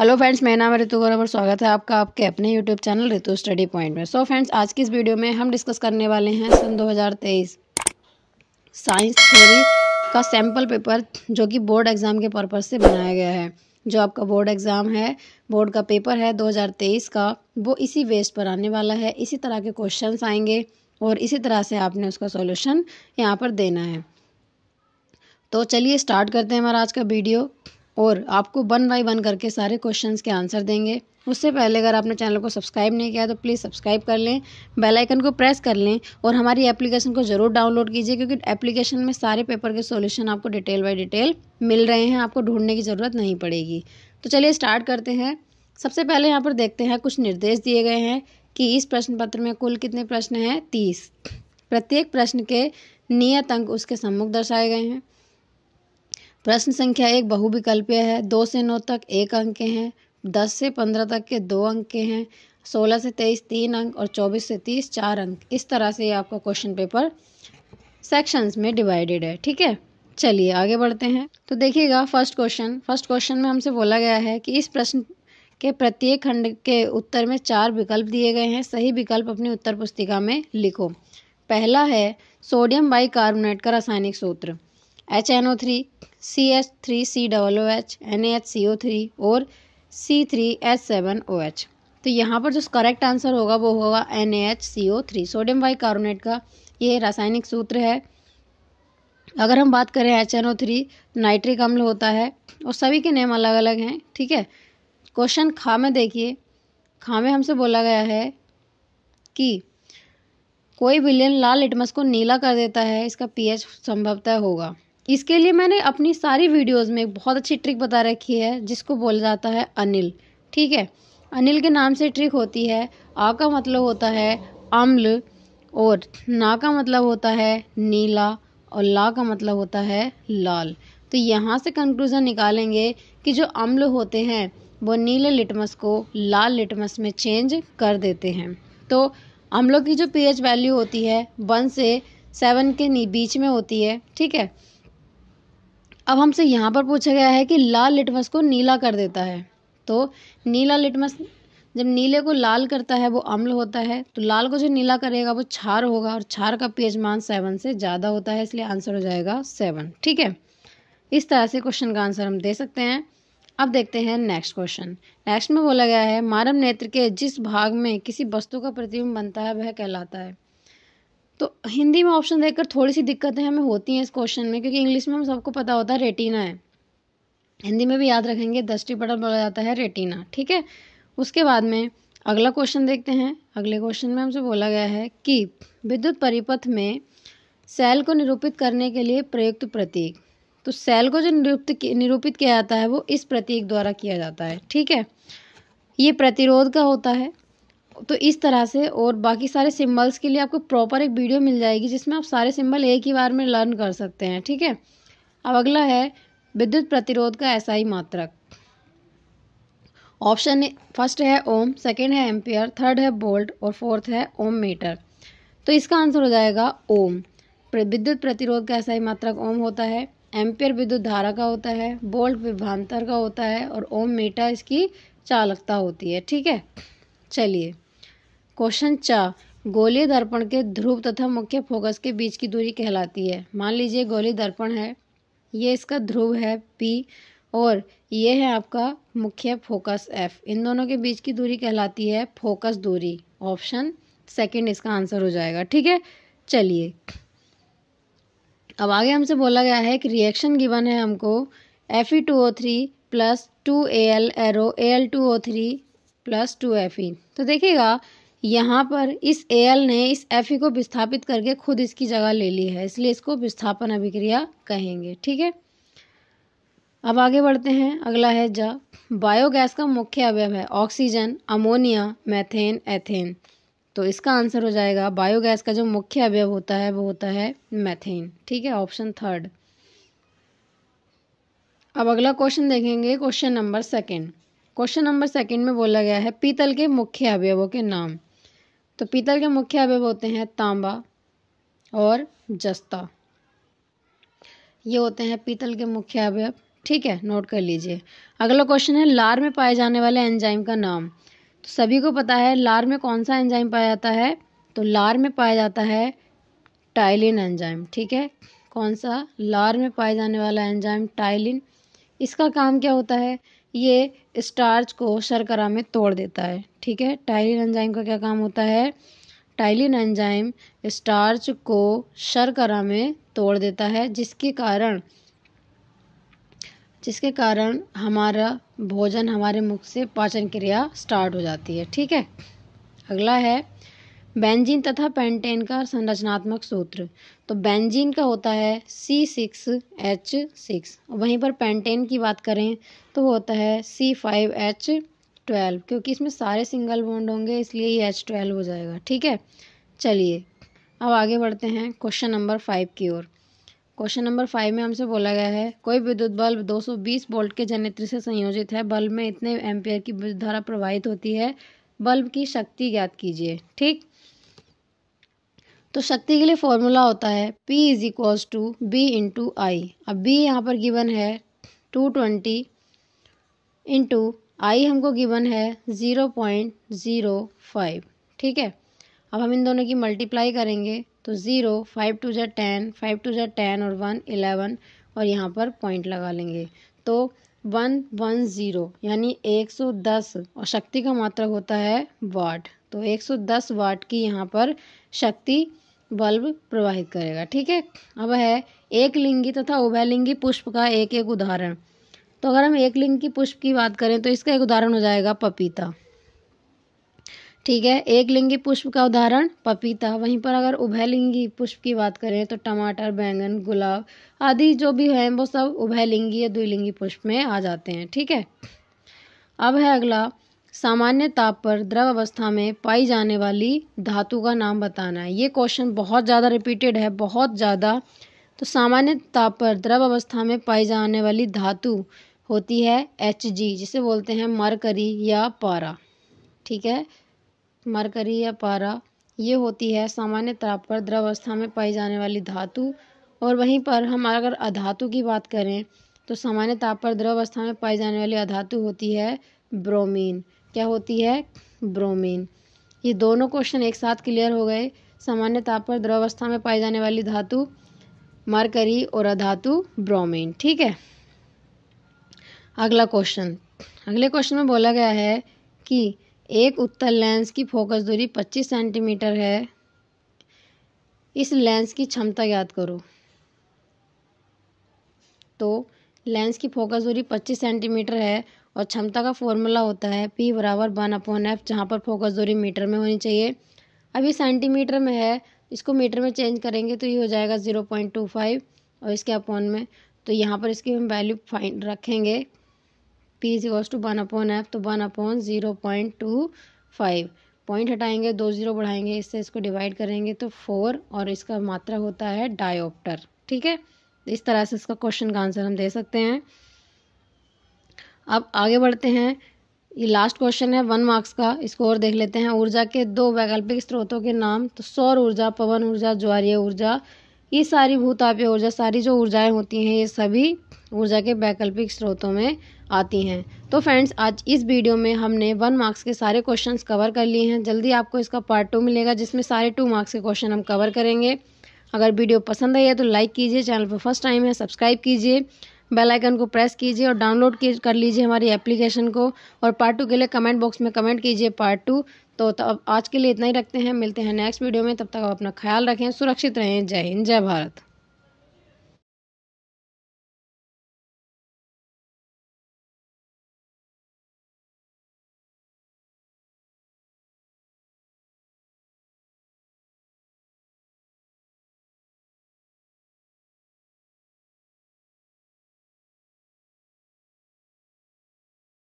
hello friends मेरा नाम ऋतु गौरव और स्वागत है आपका आपके अपने YouTube channel Ritu study point में सो so फ्रेंड्स आज की इस वीडियो में हम डिस्कस करने वाले हैं सन 2023 साइंस थ्योरी का सैम्पल पेपर जो कि बोर्ड एग्ज़ाम के पर्पज से बनाया गया है जो आपका बोर्ड एग्ज़ाम है बोर्ड का पेपर है दो का वो इसी वेस्ट पर आने वाला है इसी तरह के क्वेश्चन आएंगे और इसी तरह से आपने उसका सोल्यूशन यहाँ पर देना है तो चलिए स्टार्ट करते हैं हमारा आज का वीडियो और आपको वन बाई वन करके सारे क्वेश्चन के आंसर देंगे उससे पहले अगर आपने चैनल को सब्सक्राइब नहीं किया तो प्लीज़ सब्सक्राइब कर लें बेल आइकन को प्रेस कर लें और हमारी एप्लीकेशन को ज़रूर डाउनलोड कीजिए क्योंकि एप्लीकेशन में सारे पेपर के सॉल्यूशन आपको डिटेल बाय डिटेल मिल रहे हैं आपको ढूंढने की ज़रूरत नहीं पड़ेगी तो चलिए स्टार्ट करते हैं सबसे पहले यहाँ पर देखते हैं कुछ निर्देश दिए गए हैं कि इस प्रश्न पत्र में कुल कितने प्रश्न हैं तीस प्रत्येक प्रश्न के नियत अंक उसके सम्मुख दर्शाए गए हैं प्रश्न संख्या एक बहुविकल्पीय है दो से नौ तक एक अंक के हैं दस से पंद्रह तक के दो अंक के हैं सोलह से तेईस तीन अंक और चौबीस से तीस चार अंक इस तरह से आपका क्वेश्चन पेपर सेक्शंस में डिवाइडेड है ठीक है चलिए आगे बढ़ते हैं तो देखिएगा फर्स्ट क्वेश्चन फर्स्ट क्वेश्चन में हमसे बोला गया है कि इस प्रश्न के प्रत्येक खंड के उत्तर में चार विकल्प दिए गए हैं सही विकल्प अपनी उत्तर पुस्तिका में लिखो पहला है सोडियम बाइकार्बोनेट का रासायनिक सूत्र H N O three C H three C double O H N H C O three और C three H seven O H तो यहाँ पर जो करेक्ट आंसर होगा वो होगा N H C O three sodium bicarbonate का ये रासायनिक सूत्र है अगर हम बात करें H N O three nitric अम्ल होता है और सभी के नेम अलग अलग हैं ठीक है क्वेश्चन खा में देखिए खा में हमसे बोला गया है कि कोई विलियन लाल लिटमस को नीला कर देता है इसका पीएच संभवतः होगा इसके लिए मैंने अपनी सारी वीडियोस में बहुत अच्छी ट्रिक बता रखी है जिसको बोला जाता है अनिल ठीक है अनिल के नाम से ट्रिक होती है आ का मतलब होता है अम्ल और ना का मतलब होता है नीला और ला का मतलब होता है लाल तो यहाँ से कंक्लूज़न निकालेंगे कि जो अम्ल होते हैं वो नीले लिटमस को लाल लिटमस में चेंज कर देते हैं तो अम्लों की जो पीएच वैल्यू होती है वन से सेवन के बीच में होती है ठीक है अब हमसे यहाँ पर पूछा गया है कि लाल लिटमस को नीला कर देता है तो नीला लिटमस जब नीले को लाल करता है वो अम्ल होता है तो लाल को जो नीला करेगा वो छार होगा और छार का पीएच मान सेवन से ज़्यादा होता है इसलिए आंसर हो जाएगा सेवन ठीक है इस तरह से क्वेश्चन का आंसर हम दे सकते हैं अब देखते हैं नेक्स्ट क्वेश्चन नेक्स्ट में बोला गया है मानव नेत्र के जिस भाग में किसी वस्तु का प्रतिबिंब बनता है वह कहलाता है तो हिंदी में ऑप्शन देखकर थोड़ी सी दिक्कतें हमें होती हैं इस क्वेश्चन में क्योंकि इंग्लिश में हम सबको पता होता है रेटिना है हिंदी में भी याद रखेंगे दृष्टि पटल बोला जाता है रेटिना ठीक है उसके बाद में अगला क्वेश्चन देखते हैं अगले क्वेश्चन में हमसे बोला गया है कि विद्युत परिपथ में सेल को निरूपित करने के लिए प्रयुक्त प्रतीक तो सेल को जो निरूपित निरूपित किया जाता है वो इस प्रतीक द्वारा किया जाता है ठीक है ये प्रतिरोध का होता है तो इस तरह से और बाकी सारे सिम्बल्स के लिए आपको प्रॉपर एक वीडियो मिल जाएगी जिसमें आप सारे सिम्बल एक ही बार में लर्न कर सकते हैं ठीक है अब अगला है विद्युत प्रतिरोध का ऐसा ही मात्रक ऑप्शन फर्स्ट है ओम सेकंड है एम्पियर थर्ड है बोल्ट और फोर्थ है ओम मीटर तो इसका आंसर हो जाएगा ओम विद्युत प्रतिरोध का ऐसा ही मात्रक ओम होता है एम्पियर विद्युत धारा का होता है बोल्ट विभांतर का होता है और ओम मीटर इसकी चालकता होती है ठीक है चलिए क्वेश्चन चार गोली दर्पण के ध्रुव तथा मुख्य फोकस के बीच की दूरी कहलाती है मान लीजिए गोली दर्पण है ये इसका ध्रुव है पी और ये है आपका मुख्य फोकस एफ इन दोनों के बीच की दूरी कहलाती है फोकस दूरी ऑप्शन सेकंड इसका आंसर हो जाएगा ठीक है चलिए अब आगे हमसे बोला गया है कि रिएक्शन गिवन है हमको F E two O three plus two A L arrow A L two O three plus two F E तो देखिएगा यहाँ पर इस एल ने इस एफ e को विस्थापित करके खुद इसकी जगह ले ली है इसलिए इसको विस्थापन अभिक्रिया कहेंगे ठीक है अब आगे बढ़ते हैं अगला है जा बायोगैस का मुख्य अवयव है ऑक्सीजन अमोनिया मैथेन एथेन तो इसका आंसर हो जाएगा बायोगैस का जो मुख्य अवयव होता है वो होता है मैथेन ठीक है ऑप्शन थर्ड अब अगला क्वेश्चन देखेंगे question number second question number second में बोला गया है पीतल के मुख्य अवयवों के नाम तो पीतल के मुख्य अवयव होते हैं तांबा और जस्ता ये होते हैं पीतल के मुख्य अवयव ठीक है नोट कर लीजिए अगला क्वेश्चन है लार में पाए जाने वाले एंजाइम का नाम तो सभी को पता है लार में कौन सा एंजाइम पाया जाता है तो लार में पाया जाता है टाइलिन एंजाइम ठीक है कौन सा लार में पाए जाने वाला एंजाइम टाइलिन इसका काम क्या होता है ये स्टार्च को शर्करा में तोड़ देता है ठीक है टाइलिन एंजाइम का क्या काम होता है टाइलिन एंजाइम स्टार्च को शर्करा में तोड़ देता है जिसके कारण जिसके कारण हमारा भोजन हमारे मुख से पाचन क्रिया स्टार्ट हो जाती है ठीक है अगला है बेंजीन तथा पेंटेन का संरचनात्मक सूत्र तो बेंजीन का होता है सी सिक्स एच सिक्स वहीं पर पेंटेन की बात करें तो वो होता है सी फाइव एच ट्वेल्व क्योंकि इसमें सारे सिंगल बॉन्ड होंगे इसलिए ही एच ट्वेल्व हो जाएगा ठीक है चलिए अब आगे बढ़ते हैं क्वेश्चन नंबर फाइव की ओर क्वेश्चन नंबर फाइव में हमसे बोला गया है कोई विद्युत बल्ब 220 वोल्ट के जनित्र से संयोजित है बल्ब में इतने एम्पेयर की विद्युत धारा प्रवाहित होती है बल्ब की शक्ति ज्ञात कीजिए ठीक तो शक्ति के लिए फॉर्मूला होता है P is equals to B into I अब B यहाँ पर गिवन है टू ट्वेंटी इंटू आई हमको गिवन है ज़ीरो पॉइंट ज़ीरो फाइव ठीक है अब हम इन दोनों की मल्टीप्लाई करेंगे तो zero five to the ten five to the ten और वन एलेवन और यहाँ पर पॉइंट लगा लेंगे तो वन वन ज़ीरो यानी एक सौ दस और शक्ति का मात्रक होता है वाट तो 110 वाट की यहाँ पर शक्ति बल्ब प्रवाहित करेगा ठीक है अब है एक लिंगी तथा उभयलिंगी पुष्प का एक एक उदाहरण तो अगर हम एक लिंग की पुष्प की बात करें तो इसका एक उदाहरण हो जाएगा पपीता ठीक है एक लिंगी पुष्प का उदाहरण पपीता वहीं पर अगर उभयलिंगी पुष्प की बात करें तो टमाटर बैंगन गुलाब आदि जो भी हैं वो सब उभयलिंगी या द्विलिंगी पुष्प में आ जाते हैं ठीक है अब है अगला सामान्य ताप पर द्रव अवस्था में पाई जाने वाली धातु का नाम बताना है ये क्वेश्चन बहुत ज़्यादा रिपीटेड है बहुत ज़्यादा तो सामान्य ताप पर द्रव अवस्था में पाई जाने वाली धातु होती है एच जी जिसे बोलते हैं मरकरी या पारा ठीक है मरकरी या पारा ये होती है सामान्य ताप पर द्रव अवस्था में पाई जाने वाली धातु और वहीं पर हम अगर अधातु की बात करें तो सामान्य ताप पर द्रव अवस्था में पाई जाने वाली अधातु होती है ब्रोमीन क्या होती है ब्रोमीन ये दोनों क्वेश्चन एक साथ क्लियर हो गए सामान्य ताप पर द्रवावस्था में पाई जाने वाली धातु मरकरी और अधातु ब्रोमीन ठीक है अगला क्वेश्चन अगले क्वेश्चन में बोला गया है कि एक उत्तर लेंस की फोकस दूरी 25 सेंटीमीटर है इस लेंस की क्षमता याद करो तो लेंस की फोकस दूरी 25 सेंटीमीटर है और क्षमता का फॉर्मूला होता है पी बराबर वन अपॉन एफ जहाँ पर फोकस दूरी मीटर में होनी चाहिए अभी सेंटीमीटर में है इसको मीटर में चेंज करेंगे तो ये हो जाएगा ज़ीरो पॉइंट टू फाइव और इसके अपॉन में तो यहाँ पर इसकी हम वैल्यू फाइंड रखेंगे P is equals to one upon F तो one upon zero point two five point हटाएंगे दो ज़ीरो बढ़ाएंगे इससे इसको डिवाइड करेंगे तो फोर और इसका मात्रा होता है डायोप्टर ठीक है इस तरह से इसका क्वेश्चन का आंसर हम दे सकते हैं अब आगे बढ़ते हैं ये लास्ट क्वेश्चन है वन मार्क्स का स्कोर देख लेते हैं ऊर्जा के दो वैकल्पिक स्रोतों के नाम तो सौर ऊर्जा पवन ऊर्जा ज्वारीय ऊर्जा ये सारी भूतापीय ऊर्जा सारी जो ऊर्जाएं होती हैं ये सभी ऊर्जा के वैकल्पिक स्रोतों में आती हैं तो फ्रेंड्स आज इस वीडियो में हमने वन मार्क्स के सारे क्वेश्चन कवर कर लिए हैं जल्दी आपको इसका पार्ट टू मिलेगा जिसमें सारे टू मार्क्स के क्वेश्चन हम कवर करेंगे अगर वीडियो पसंद आई है तो लाइक कीजिए चैनल पर फर्स्ट टाइम है सब्सक्राइब कीजिए बेल आइकन को प्रेस कीजिए और डाउनलोड कर लीजिए हमारी एप्लीकेशन को और पार्ट टू के लिए कमेंट बॉक्स में कमेंट कीजिए पार्ट टू तो अब आज के लिए इतना ही रखते हैं मिलते हैं नेक्स्ट वीडियो में तब तक आप अपना ख्याल रखें सुरक्षित रहें जय हिंद जय भारत